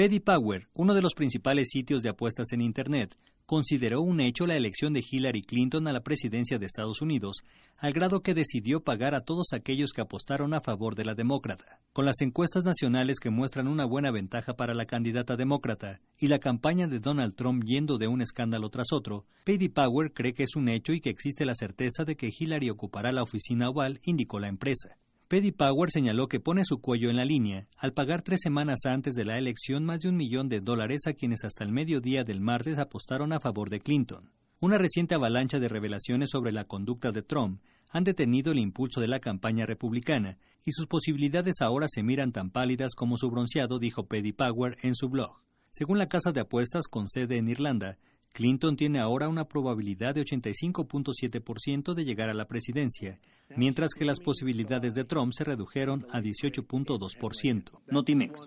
Paddy Power, uno de los principales sitios de apuestas en Internet, consideró un hecho la elección de Hillary Clinton a la presidencia de Estados Unidos, al grado que decidió pagar a todos aquellos que apostaron a favor de la demócrata. Con las encuestas nacionales que muestran una buena ventaja para la candidata demócrata y la campaña de Donald Trump yendo de un escándalo tras otro, Paddy Power cree que es un hecho y que existe la certeza de que Hillary ocupará la oficina oval, indicó la empresa. Pedi Power señaló que pone su cuello en la línea al pagar tres semanas antes de la elección más de un millón de dólares a quienes hasta el mediodía del martes apostaron a favor de Clinton. Una reciente avalancha de revelaciones sobre la conducta de Trump han detenido el impulso de la campaña republicana y sus posibilidades ahora se miran tan pálidas como su bronceado, dijo Pedi Power en su blog. Según la casa de apuestas con sede en Irlanda, Clinton tiene ahora una probabilidad de 85.7% de llegar a la presidencia, mientras que las posibilidades de Trump se redujeron a 18.2%. Notimex.